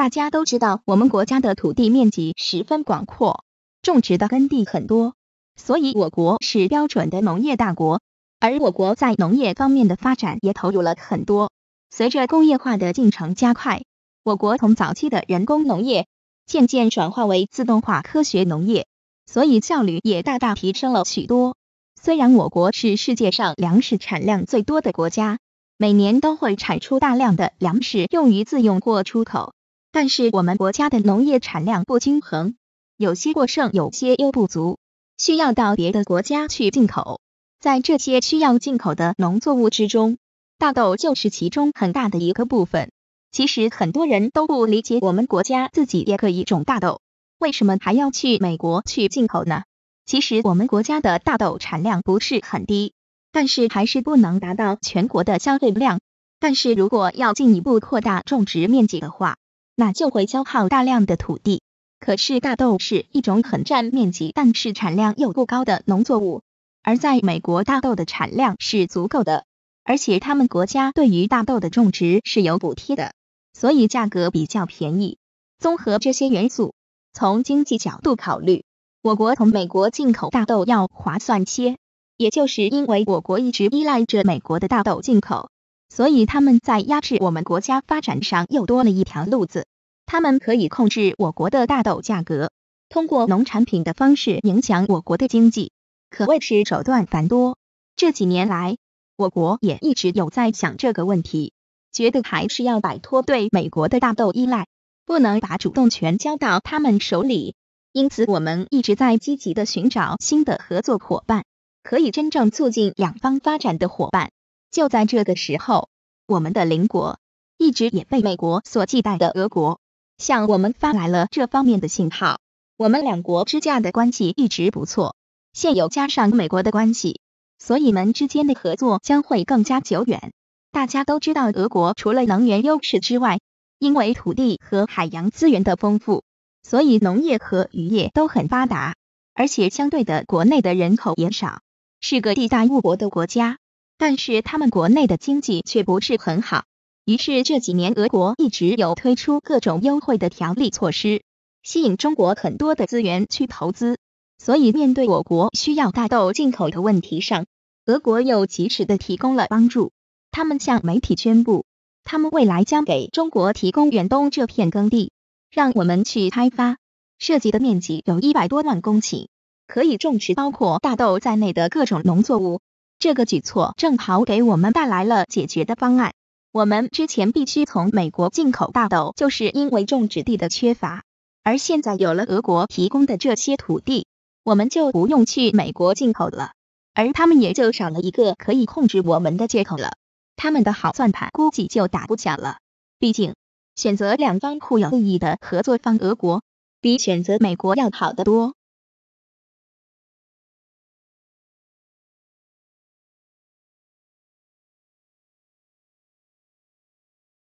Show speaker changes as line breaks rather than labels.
大家都知道，我们国家的土地面积十分广阔，种植的耕地很多，所以我国是标准的农业大国。而我国在农业方面的发展也投入了很多。随着工业化的进程加快，我国从早期的人工农业渐渐转化为自动化科学农业，所以效率也大大提升了许多。虽然我国是世界上粮食产量最多的国家，每年都会产出大量的粮食用于自用或出口。但是我们国家的农业产量不均衡，有些过剩，有些又不足，需要到别的国家去进口。在这些需要进口的农作物之中，大豆就是其中很大的一个部分。其实很多人都不理解，我们国家自己也可以种大豆，为什么还要去美国去进口呢？其实我们国家的大豆产量不是很低，但是还是不能达到全国的消费量。但是如果要进一步扩大种植面积的话，那就会消耗大量的土地。可是大豆是一种很占面积，但是产量又不高的农作物。而在美国，大豆的产量是足够的，而且他们国家对于大豆的种植是有补贴的，所以价格比较便宜。综合这些元素，从经济角度考虑，我国从美国进口大豆要划算些。也就是因为我国一直依赖着美国的大豆进口。所以，他们在压制我们国家发展上又多了一条路子。他们可以控制我国的大豆价格，通过农产品的方式影响我国的经济，可谓是手段繁多。这几年来，我国也一直有在想这个问题，觉得还是要摆脱对美国的大豆依赖，不能把主动权交到他们手里。因此，我们一直在积极的寻找新的合作伙伴，可以真正促进两方发展的伙伴。就在这个时候，我们的邻国一直也被美国所忌惮的俄国，向我们发来了这方面的信号。我们两国之间的关系一直不错，现有加上美国的关系，所以们之间的合作将会更加久远。大家都知道，俄国除了能源优势之外，因为土地和海洋资源的丰富，所以农业和渔业都很发达，而且相对的国内的人口也少，是个地大物博的国家。但是他们国内的经济却不是很好，于是这几年俄国一直有推出各种优惠的条例措施，吸引中国很多的资源去投资。所以面对我国需要大豆进口的问题上，俄国又及时的提供了帮助。他们向媒体宣布，他们未来将给中国提供远东这片耕地，让我们去开发。涉及的面积有一百多万公顷，可以种植包括大豆在内的各种农作物。这个举措正好给我们带来了解决的方案。我们之前必须从美国进口大豆，就是因为种植地的缺乏。而现在有了俄国提供的这些土地，我们就不用去美国进口了，而他们也就少了一个可以控制我们的借口了。他们的好算盘估计就打不响了。毕竟，选择两方互有利益的合作方俄国，比选择美国要好得多。